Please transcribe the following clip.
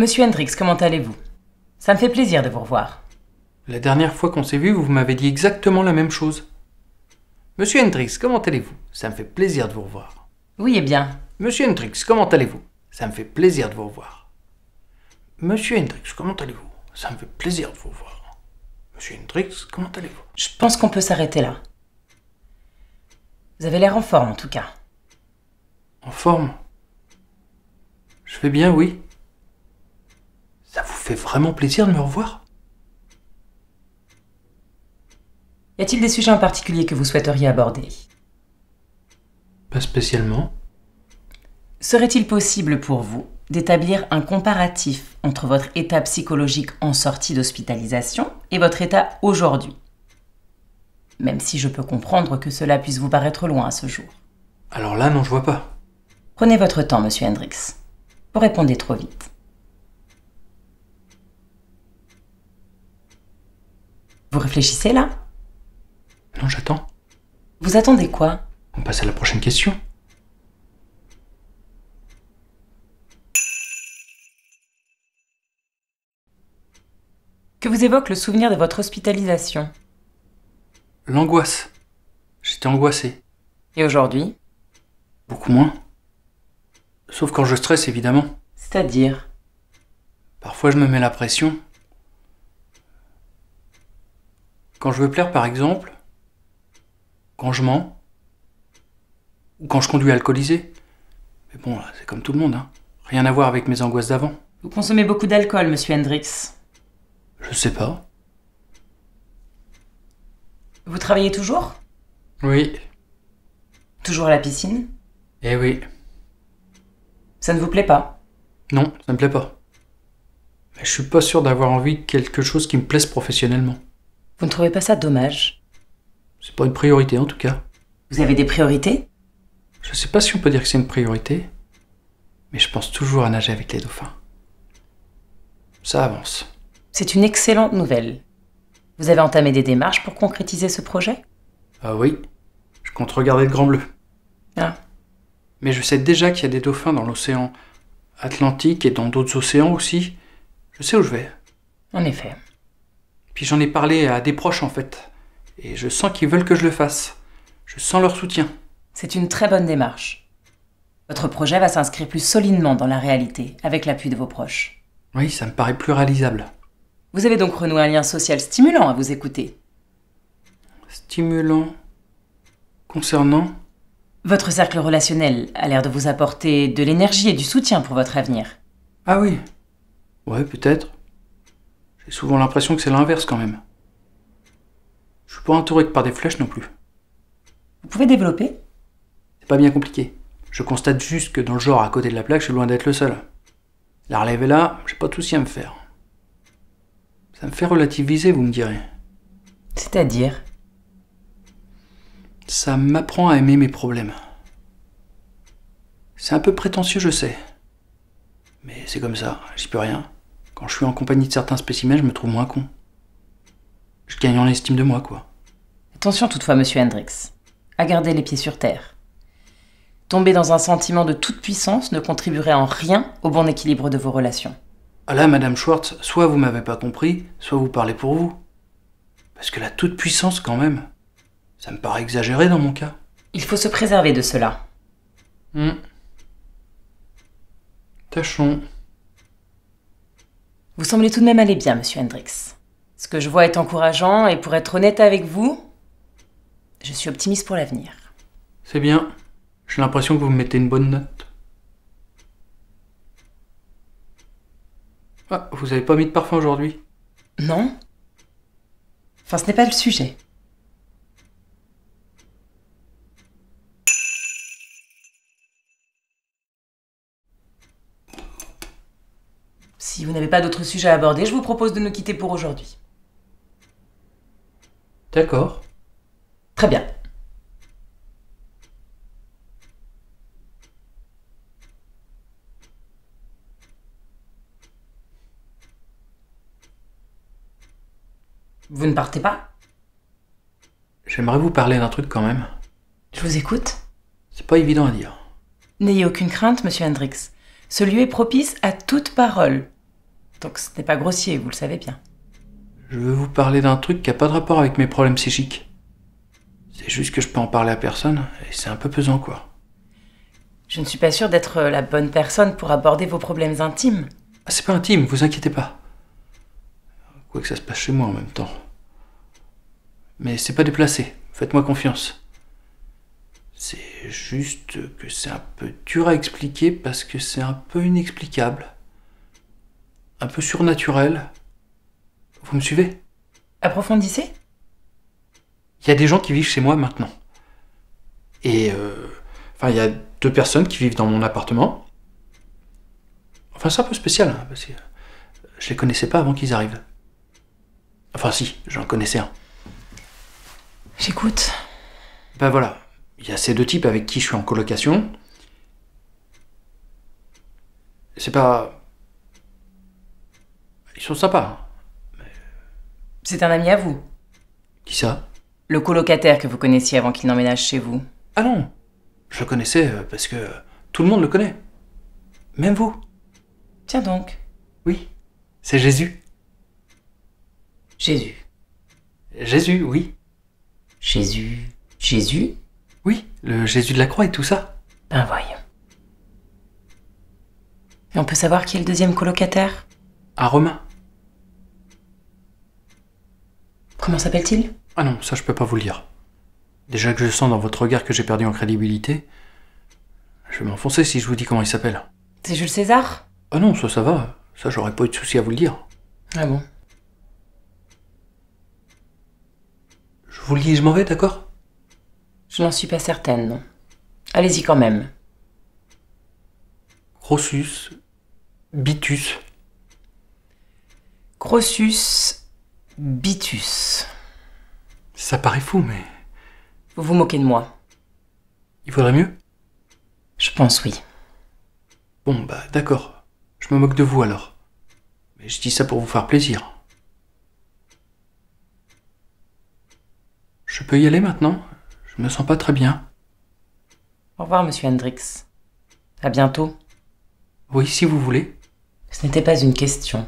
Monsieur Hendrix, comment allez-vous Ça me fait plaisir de vous revoir. La dernière fois qu'on s'est vu, vous m'avez dit exactement la même chose. Monsieur Hendrix, comment allez-vous Ça me fait plaisir de vous revoir. Oui, et eh bien. Monsieur Hendrix, comment allez-vous Ça me fait plaisir de vous revoir. Monsieur Hendrix, comment allez-vous Ça me fait plaisir de vous voir. Monsieur Hendrix, comment allez-vous Je pense qu'on peut s'arrêter là. Vous avez l'air en forme en tout cas. En forme Je fais bien, oui vraiment plaisir de me revoir. Y a-t-il des sujets en particulier que vous souhaiteriez aborder Pas spécialement. Serait-il possible pour vous d'établir un comparatif entre votre état psychologique en sortie d'hospitalisation et votre état aujourd'hui Même si je peux comprendre que cela puisse vous paraître loin à ce jour. Alors là, non, je vois pas. Prenez votre temps, monsieur hendrix Vous répondez trop vite. Vous réfléchissez là Non, j'attends. Vous attendez quoi On passe à la prochaine question. Que vous évoque le souvenir de votre hospitalisation L'angoisse. J'étais angoissé. Et aujourd'hui Beaucoup moins. Sauf quand je stresse, évidemment. C'est-à-dire Parfois je me mets la pression, Quand je veux plaire, par exemple, quand je mens, ou quand je conduis alcoolisé. Mais bon, c'est comme tout le monde, hein. Rien à voir avec mes angoisses d'avant. Vous consommez beaucoup d'alcool, monsieur Hendrix. Je sais pas. Vous travaillez toujours Oui. Toujours à la piscine Eh oui. Ça ne vous plaît pas Non, ça ne me plaît pas. Mais je suis pas sûr d'avoir envie de quelque chose qui me plaise professionnellement. Vous ne trouvez pas ça dommage C'est pas une priorité en tout cas. Vous avez des priorités Je sais pas si on peut dire que c'est une priorité, mais je pense toujours à nager avec les dauphins. Ça avance. C'est une excellente nouvelle. Vous avez entamé des démarches pour concrétiser ce projet Ah oui, je compte regarder le Grand Bleu. Ah. Mais je sais déjà qu'il y a des dauphins dans l'océan Atlantique et dans d'autres océans aussi. Je sais où je vais. En effet j'en ai parlé à des proches en fait. Et je sens qu'ils veulent que je le fasse. Je sens leur soutien. C'est une très bonne démarche. Votre projet va s'inscrire plus solidement dans la réalité, avec l'appui de vos proches. Oui, ça me paraît plus réalisable. Vous avez donc renoué un lien social stimulant à vous écouter. Stimulant Concernant Votre cercle relationnel a l'air de vous apporter de l'énergie et du soutien pour votre avenir. Ah oui Ouais, peut-être. J'ai souvent l'impression que c'est l'inverse quand même. Je suis pas entouré que par des flèches non plus. Vous pouvez développer C'est pas bien compliqué. Je constate juste que dans le genre à côté de la plaque, je suis loin d'être le seul. La relève est là, j'ai pas tout souci à me faire. Ça me fait relativiser, vous me direz. C'est-à-dire Ça m'apprend à aimer mes problèmes. C'est un peu prétentieux, je sais. Mais c'est comme ça, j'y peux rien. Quand je suis en compagnie de certains spécimens, je me trouve moins con. Je gagne en estime de moi, quoi. Attention toutefois, monsieur Hendrix, à garder les pieds sur terre. Tomber dans un sentiment de toute puissance ne contribuerait en rien au bon équilibre de vos relations. Ah là, madame Schwartz, soit vous m'avez pas compris, soit vous parlez pour vous. Parce que la toute-puissance, quand même, ça me paraît exagéré dans mon cas. Il faut se préserver de cela. Hmm. Tâchons. Vous semblez tout de même aller bien, monsieur Hendrix. Ce que je vois est encourageant et pour être honnête avec vous, je suis optimiste pour l'avenir. C'est bien. J'ai l'impression que vous me mettez une bonne note. Ah, vous avez pas mis de parfum aujourd'hui Non. Enfin, ce n'est pas le sujet. Si vous n'avez pas d'autres sujets à aborder, je vous propose de nous quitter pour aujourd'hui. D'accord. Très bien. Vous ne partez pas J'aimerais vous parler d'un truc quand même. Je vous écoute. C'est pas évident à dire. N'ayez aucune crainte, monsieur Hendrix. Ce lieu est propice à toute parole. Donc ce n'est pas grossier, vous le savez bien. Je veux vous parler d'un truc qui n'a pas de rapport avec mes problèmes psychiques. C'est juste que je peux en parler à personne, et c'est un peu pesant, quoi. Je ne suis pas sûre d'être la bonne personne pour aborder vos problèmes intimes. Ah, c'est pas intime, vous inquiétez pas. Quoi que ça se passe chez moi en même temps. Mais c'est pas déplacé, faites-moi confiance. C'est juste que c'est un peu dur à expliquer parce que c'est un peu inexplicable. Un peu surnaturel. Vous me suivez Approfondissez Il y a des gens qui vivent chez moi maintenant. Et... Euh, enfin, il y a deux personnes qui vivent dans mon appartement. Enfin, c'est un peu spécial, hein, parce que je les connaissais pas avant qu'ils arrivent. Enfin si, j'en connaissais un. J'écoute. Ben voilà, il y a ces deux types avec qui je suis en colocation. C'est pas. Ils sont sympas. Hein. C'est un ami à vous Qui ça Le colocataire que vous connaissiez avant qu'il n'emménage chez vous. Ah non Je le connaissais euh, parce que tout le monde le connaît. Même vous. Tiens donc. Oui, c'est Jésus. Jésus. Jésus, oui. Jésus. Jésus oui, le Jésus de la croix et tout ça. Ben voyons. Et on peut savoir qui est le deuxième colocataire Un Romain. Comment s'appelle-t-il Ah non, ça je peux pas vous le dire. Déjà que je sens dans votre regard que j'ai perdu en crédibilité, je vais m'enfoncer si je vous dis comment il s'appelle. C'est Jules César Ah non, ça ça va. Ça j'aurais pas eu de souci à vous le dire. Ah bon Je vous le dis, je m'en vais, d'accord je suis pas certaine, Allez-y quand même. Grossus, bitus. Grossus, bitus. Ça paraît fou, mais. Vous vous moquez de moi. Il vaudrait mieux Je pense oui. Bon, bah d'accord. Je me moque de vous alors. Mais je dis ça pour vous faire plaisir. Je peux y aller maintenant je me sens pas très bien. Au revoir, monsieur Hendrix. À bientôt. Oui, si vous voulez. Ce n'était pas une question.